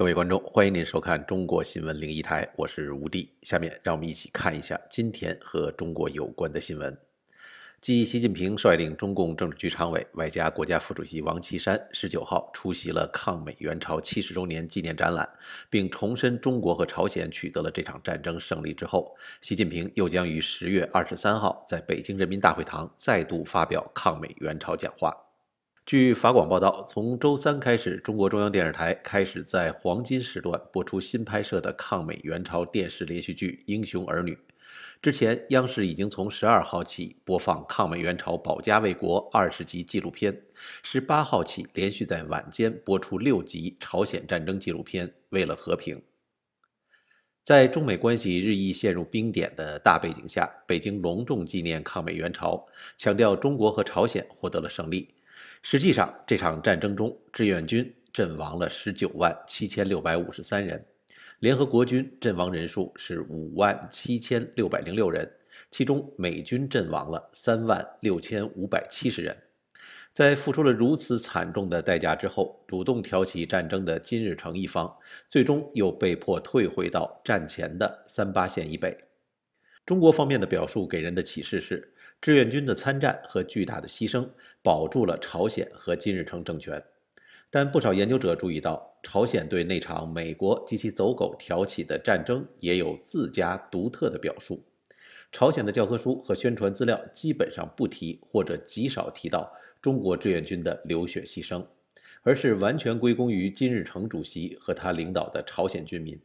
各位观众，欢迎您收看中国新闻零一台，我是吴迪。下面让我们一起看一下今天和中国有关的新闻。继习近平率领中共政治局常委外加国家副主席王岐山十九号出席了抗美援朝七十周年纪念展览，并重申中国和朝鲜取得了这场战争胜利之后，习近平又将于十月二十三号在北京人民大会堂再度发表抗美援朝讲话。据法广报道，从周三开始，中国中央电视台开始在黄金时段播出新拍摄的抗美援朝电视连续剧《英雄儿女》。之前，央视已经从十二号起播放抗美援朝保家卫国二十集纪录片，十八号起连续在晚间播出六集朝鲜战争纪录片《为了和平》。在中美关系日益陷入冰点的大背景下，北京隆重纪念抗美援朝，强调中国和朝鲜获得了胜利。实际上，这场战争中，志愿军阵亡了十九万七千六百五十三人，联合国军阵亡人数是五万七千六百零六人，其中美军阵亡了三万六千五百七十人。在付出了如此惨重的代价之后，主动挑起战争的金日成一方，最终又被迫退回到战前的三八线以北。中国方面的表述给人的启示是：志愿军的参战和巨大的牺牲。保住了朝鲜和金日成政权，但不少研究者注意到，朝鲜对那场美国及其走狗挑起的战争也有自家独特的表述。朝鲜的教科书和宣传资料基本上不提或者极少提到中国志愿军的流血牺牲，而是完全归功于金日成主席和他领导的朝鲜军民。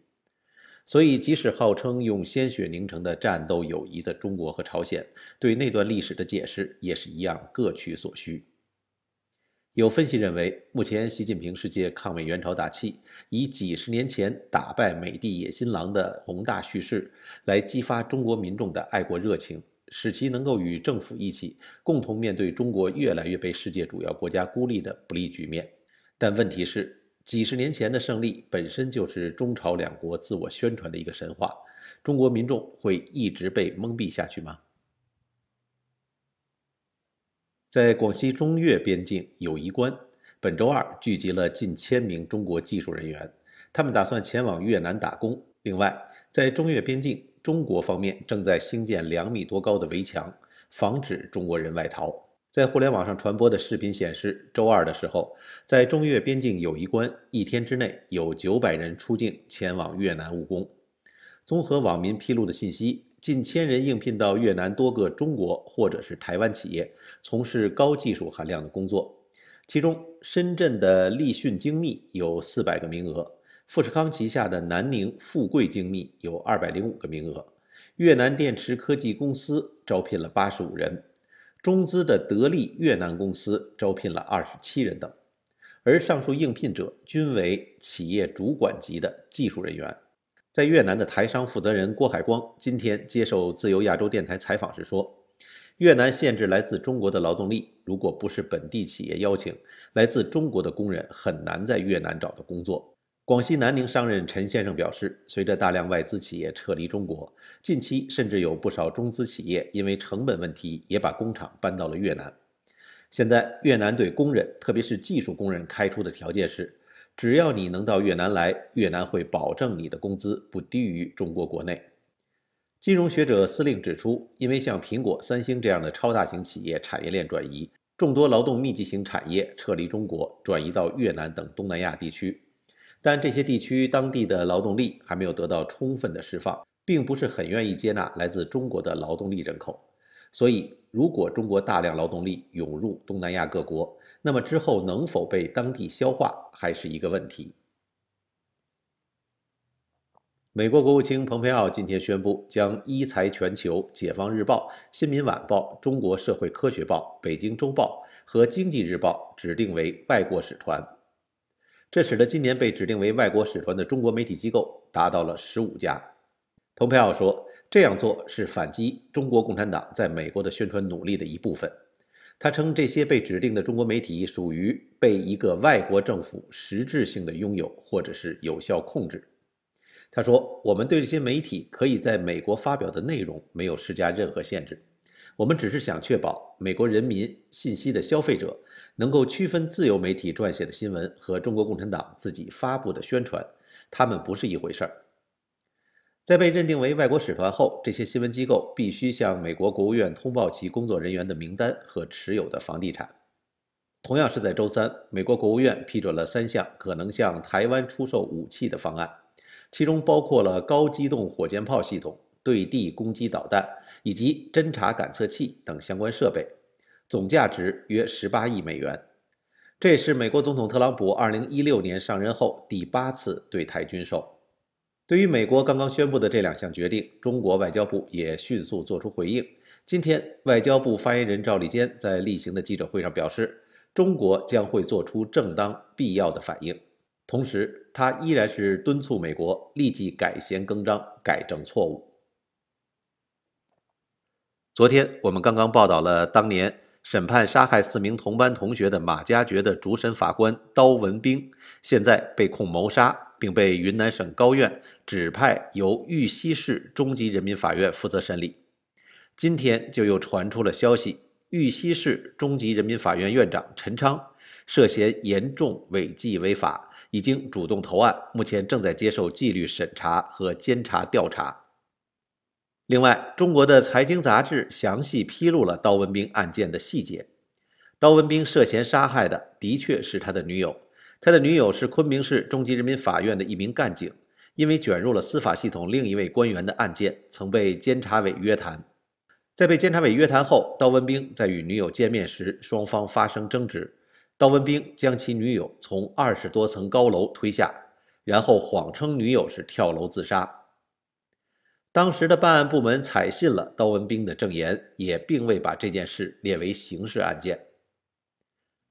所以，即使号称用鲜血凝成的战斗友谊的中国和朝鲜，对那段历史的解释也是一样，各取所需。有分析认为，目前习近平世界抗美援朝大气，以几十年前打败美帝野心狼的宏大叙事，来激发中国民众的爱国热情，使其能够与政府一起，共同面对中国越来越被世界主要国家孤立的不利局面。但问题是，几十年前的胜利本身就是中朝两国自我宣传的一个神话，中国民众会一直被蒙蔽下去吗？在广西中越边境友谊关，本周二聚集了近千名中国技术人员，他们打算前往越南打工。另外，在中越边境，中国方面正在兴建两米多高的围墙，防止中国人外逃。在互联网上传播的视频显示，周二的时候，在中越边境友谊关，一天之内有九百人出境前往越南务工。综合网民披露的信息，近千人应聘到越南多个中国或者是台湾企业，从事高技术含量的工作。其中，深圳的立讯精密有四百个名额，富士康旗下的南宁富贵精密有二百零五个名额，越南电池科技公司招聘了八十五人。中资的得力越南公司招聘了二十七人等，而上述应聘者均为企业主管级的技术人员。在越南的台商负责人郭海光今天接受自由亚洲电台采访时说：“越南限制来自中国的劳动力，如果不是本地企业邀请，来自中国的工人很难在越南找到工作。”广西南宁商人陈先生表示，随着大量外资企业撤离中国，近期甚至有不少中资企业因为成本问题，也把工厂搬到了越南。现在，越南对工人，特别是技术工人开出的条件是，只要你能到越南来，越南会保证你的工资不低于中国国内。金融学者司令指出，因为像苹果、三星这样的超大型企业产业链转移，众多劳动密集型产业撤离中国，转移到越南等东南亚地区。但这些地区当地的劳动力还没有得到充分的释放，并不是很愿意接纳来自中国的劳动力人口。所以，如果中国大量劳动力涌入东南亚各国，那么之后能否被当地消化还是一个问题。美国国务卿蓬佩奥今天宣布，将《一财全球》《解放日报》《新民晚报》《中国社会科学报》《北京周报》和《经济日报》指定为外国使团。这使得今年被指定为外国使团的中国媒体机构达到了十五家。蓬佩奥说，这样做是反击中国共产党在美国的宣传努力的一部分。他称这些被指定的中国媒体属于被一个外国政府实质性的拥有或者是有效控制。他说，我们对这些媒体可以在美国发表的内容没有施加任何限制。我们只是想确保美国人民信息的消费者。能够区分自由媒体撰写的新闻和中国共产党自己发布的宣传，它们不是一回事儿。在被认定为外国使团后，这些新闻机构必须向美国国务院通报其工作人员的名单和持有的房地产。同样是在周三，美国国务院批准了三项可能向台湾出售武器的方案，其中包括了高机动火箭炮系统、对地攻击导弹以及侦察感测器等相关设备。总价值约十八亿美元，这也是美国总统特朗普二零一六年上任后第八次对台军售。对于美国刚刚宣布的这两项决定，中国外交部也迅速作出回应。今天，外交部发言人赵立坚在例行的记者会上表示，中国将会做出正当必要的反应，同时他依然是敦促美国立即改弦更张，改正错误。昨天我们刚刚报道了当年。审判杀害四名同班同学的马加爵的主审法官刀文兵，现在被控谋杀，并被云南省高院指派由玉溪市中级人民法院负责审理。今天就又传出了消息，玉溪市中级人民法院院长陈昌涉嫌严重违纪违法，已经主动投案，目前正在接受纪律审查和监察调查。另外，中国的财经杂志详细披露了刀文兵案件的细节。刀文兵涉嫌杀害的的确是他的女友，他的女友是昆明市中级人民法院的一名干警，因为卷入了司法系统另一位官员的案件，曾被监察委约谈。在被监察委约谈后，刀文兵在与女友见面时，双方发生争执，刀文兵将其女友从二十多层高楼推下，然后谎称女友是跳楼自杀。当时的办案部门采信了刀文兵的证言，也并未把这件事列为刑事案件。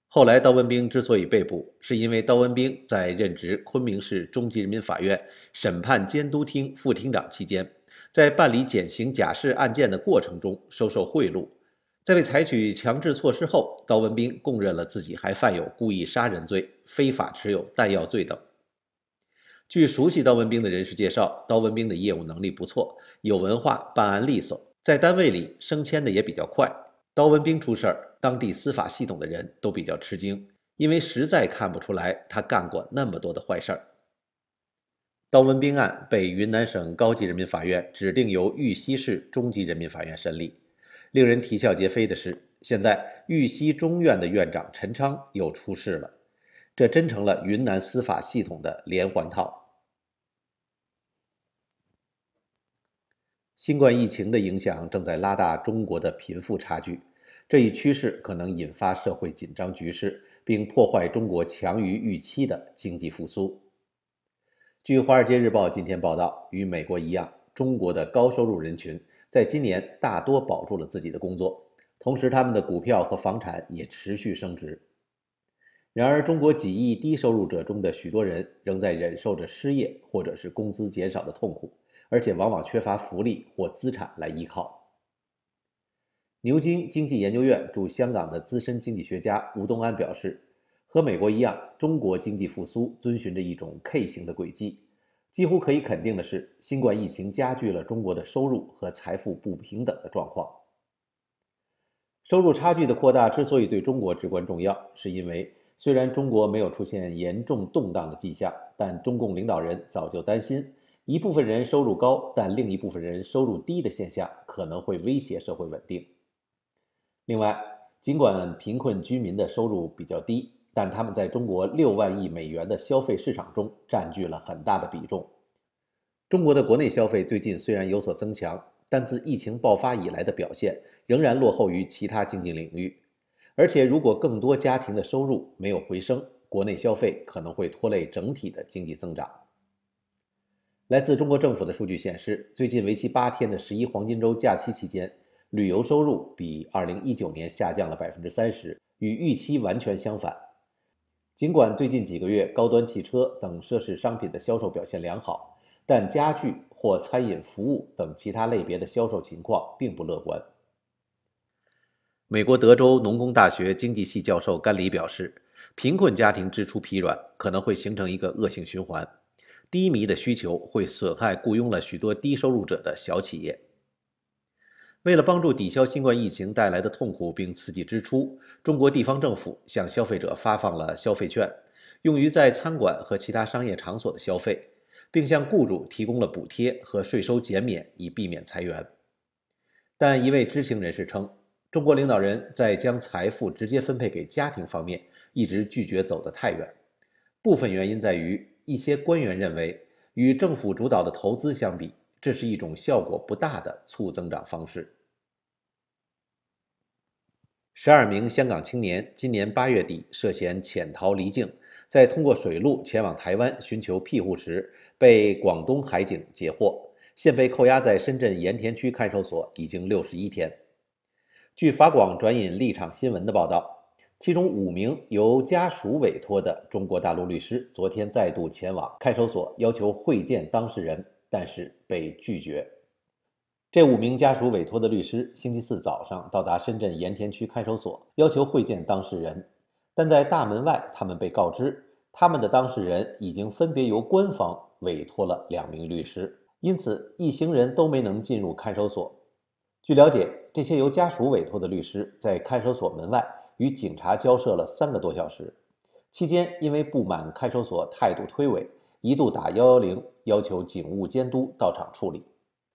后来，刀文兵之所以被捕，是因为刀文兵在任职昆明市中级人民法院审判监督厅副厅长期间，在办理减刑假释案件的过程中收受贿赂。在被采取强制措施后，刀文兵供认了自己还犯有故意杀人罪、非法持有弹药罪等。据熟悉刀文兵的人士介绍，刀文兵的业务能力不错，有文化，办案利索，在单位里升迁的也比较快。刀文兵出事儿，当地司法系统的人都比较吃惊，因为实在看不出来他干过那么多的坏事儿。刀文兵案被云南省高级人民法院指定由玉溪市中级人民法院审理。令人啼笑皆非的是，现在玉溪中院的院长陈昌又出事了，这真成了云南司法系统的连环套。新冠疫情的影响正在拉大中国的贫富差距，这一趋势可能引发社会紧张局势，并破坏中国强于预期的经济复苏。据《华尔街日报》今天报道，与美国一样，中国的高收入人群在今年大多保住了自己的工作，同时他们的股票和房产也持续升值。然而，中国几亿低收入者中的许多人仍在忍受着失业或者是工资减少的痛苦。而且往往缺乏福利或资产来依靠。牛津经济研究院驻香港的资深经济学家吴东安表示，和美国一样，中国经济复苏遵循着一种 K 型的轨迹。几乎可以肯定的是，新冠疫情加剧了中国的收入和财富不平等的状况。收入差距的扩大之所以对中国至关重要，是因为虽然中国没有出现严重动荡的迹象，但中共领导人早就担心。一部分人收入高，但另一部分人收入低的现象可能会威胁社会稳定。另外，尽管贫困居民的收入比较低，但他们在中国六万亿美元的消费市场中占据了很大的比重。中国的国内消费最近虽然有所增强，但自疫情爆发以来的表现仍然落后于其他经济领域。而且，如果更多家庭的收入没有回升，国内消费可能会拖累整体的经济增长。来自中国政府的数据显示，最近为期八天的十一黄金周假期期间，旅游收入比二零一九年下降了百分之三十，与预期完全相反。尽管最近几个月高端汽车等奢侈商品的销售表现良好，但家具或餐饮服务等其他类别的销售情况并不乐观。美国德州农工大学经济系教授甘里表示，贫困家庭支出疲软可能会形成一个恶性循环。低迷的需求会损害雇佣了许多低收入者的小企业。为了帮助抵消新冠疫情带来的痛苦并刺激支出，中国地方政府向消费者发放了消费券，用于在餐馆和其他商业场所的消费，并向雇主提供了补贴和税收减免，以避免裁员。但一位知情人士称，中国领导人在将财富直接分配给家庭方面一直拒绝走得太远，部分原因在于。一些官员认为，与政府主导的投资相比，这是一种效果不大的促增长方式。十二名香港青年今年八月底涉嫌潜逃离境，在通过水路前往台湾寻求庇护时被广东海警截获，现被扣押在深圳盐田区看守所，已经六十一天。据法广转引立场新闻的报道。其中五名由家属委托的中国大陆律师昨天再度前往看守所要求会见当事人，但是被拒绝。这五名家属委托的律师星期四早上到达深圳盐田区看守所要求会见当事人，但在大门外，他们被告知他们的当事人已经分别由官方委托了两名律师，因此一行人都没能进入看守所。据了解，这些由家属委托的律师在看守所门外。与警察交涉了三个多小时，期间因为不满看守所态度推诿，一度打幺幺零要求警务监督到场处理。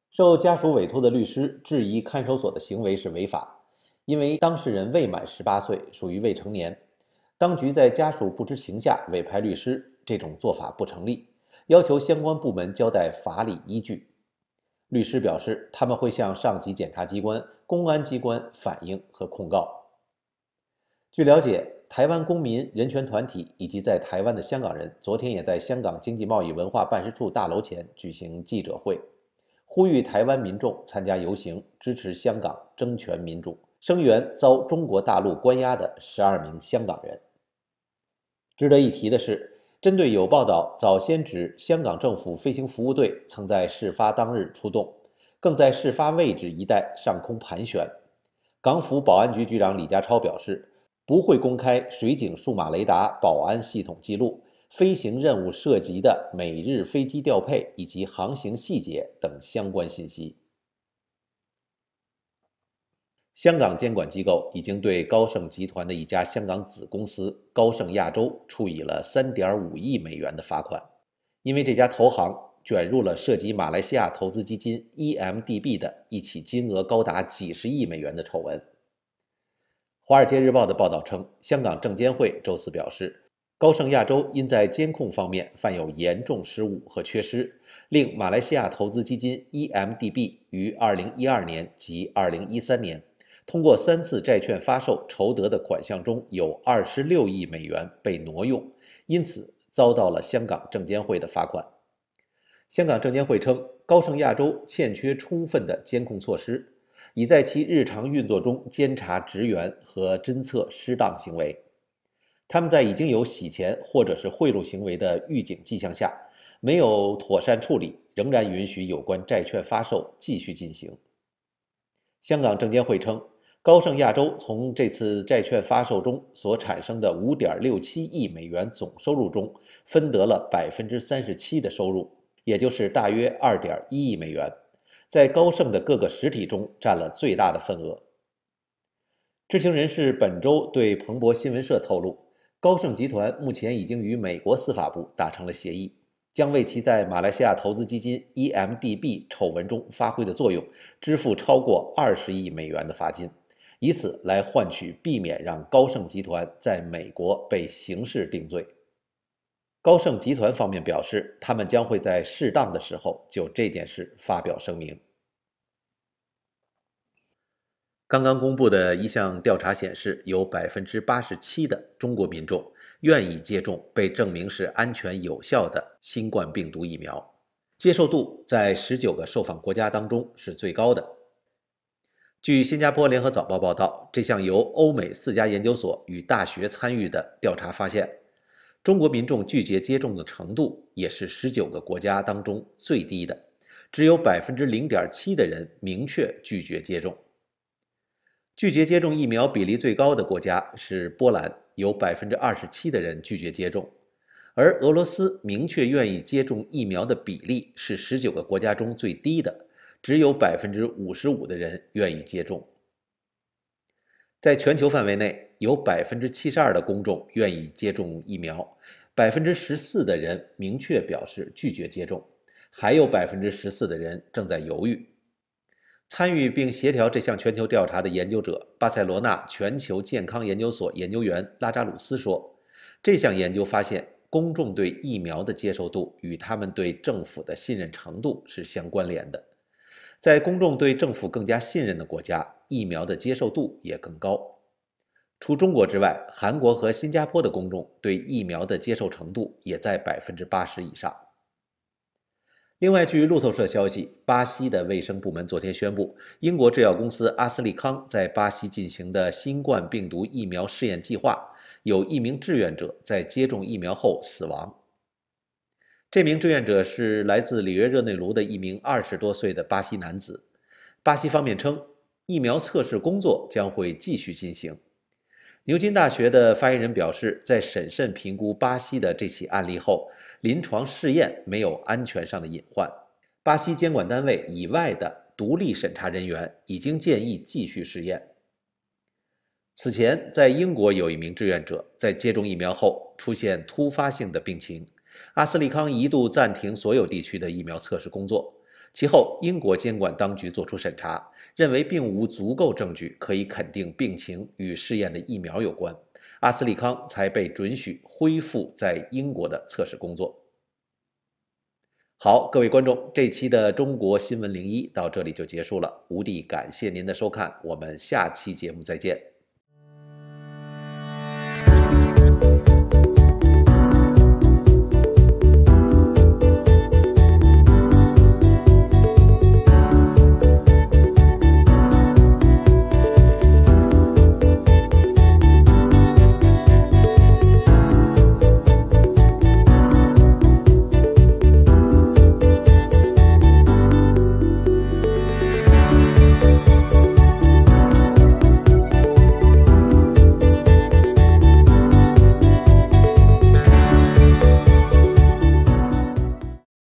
受家属委托的律师质疑看守所的行为是违法，因为当事人未满十八岁，属于未成年，当局在家属不知情下委派律师，这种做法不成立，要求相关部门交代法理依据。律师表示，他们会向上级检察机关、公安机关反映和控告。据了解，台湾公民人权团体以及在台湾的香港人昨天也在香港经济贸易文化办事处大楼前举行记者会，呼吁台湾民众参加游行，支持香港争权民主，声援遭中国大陆关押的十二名香港人。值得一提的是，针对有报道早先指香港政府飞行服务队曾在事发当日出动，更在事发位置一带上空盘旋，港府保安局局长李家超表示。不会公开水警数码雷达保安系统记录、飞行任务涉及的每日飞机调配以及航行细节等相关信息。香港监管机构已经对高盛集团的一家香港子公司高盛亚洲处以了3.5亿美元的罚款，因为这家投行卷入了涉及马来西亚投资基金 EMDB 的一起金额高达几十亿美元的丑闻。《华尔街日报》的报道称，香港证监会周四表示，高盛亚洲因在监控方面犯有严重失误和缺失，令马来西亚投资基金 EMDB 于2012年及2013年通过三次债券发售筹得的款项中有26亿美元被挪用，因此遭到了香港证监会的罚款。香港证监会称，高盛亚洲欠缺充分的监控措施。以在其日常运作中监察职员和侦测失当行为。他们在已经有洗钱或者是贿赂行为的预警迹象下，没有妥善处理，仍然允许有关债券发售继续进行。香港证监会称，高盛亚洲从这次债券发售中所产生的五点六七亿美元总收入中分得了百分之三十七的收入，也就是大约二点一亿美元。在高盛的各个实体中占了最大的份额。知情人士本周对彭博新闻社透露，高盛集团目前已经与美国司法部达成了协议，将为其在马来西亚投资基金 EMDB 丑闻中发挥的作用支付超过二十亿美元的罚金，以此来换取避免让高盛集团在美国被刑事定罪。高盛集团方面表示，他们将会在适当的时候就这件事发表声明。刚刚公布的一项调查显示，有百分之八十七的中国民众愿意接种被证明是安全有效的新冠病毒疫苗，接受度在十九个受访国家当中是最高的。据新加坡联合早报报道，这项由欧美四家研究所与大学参与的调查发现。中国民众拒绝接种的程度也是十九个国家当中最低的，只有百分之零点七的人明确拒绝接种。拒绝接种疫苗比例最高的国家是波兰，有百分之二十七的人拒绝接种，而俄罗斯明确愿意接种疫苗的比例是十九个国家中最低的，只有百分之五十五的人愿意接种。在全球范围内。有百分之七十二的公众愿意接种疫苗，百分之十四的人明确表示拒绝接种，还有百分之十四的人正在犹豫。参与并协调这项全球调查的研究者、巴塞罗那全球健康研究所研究员拉扎鲁斯说：“这项研究发现，公众对疫苗的接受度与他们对政府的信任程度是相关联的。在公众对政府更加信任的国家，疫苗的接受度也更高。”除中国之外，韩国和新加坡的公众对疫苗的接受程度也在百分之八十以上。另外，据路透社消息，巴西的卫生部门昨天宣布，英国制药公司阿斯利康在巴西进行的新冠病毒疫苗试验计划，有一名志愿者在接种疫苗后死亡。这名志愿者是来自里约热内卢的一名二十多岁的巴西男子。巴西方面称，疫苗测试工作将会继续进行。牛津大学的发言人表示，在审慎评估巴西的这起案例后，临床试验没有安全上的隐患。巴西监管单位以外的独立审查人员已经建议继续试验。此前，在英国有一名志愿者在接种疫苗后出现突发性的病情，阿斯利康一度暂停所有地区的疫苗测试工作。其后，英国监管当局作出审查，认为并无足够证据可以肯定病情与试验的疫苗有关，阿斯利康才被准许恢复在英国的测试工作。好，各位观众，这期的中国新闻零一到这里就结束了，无地感谢您的收看，我们下期节目再见。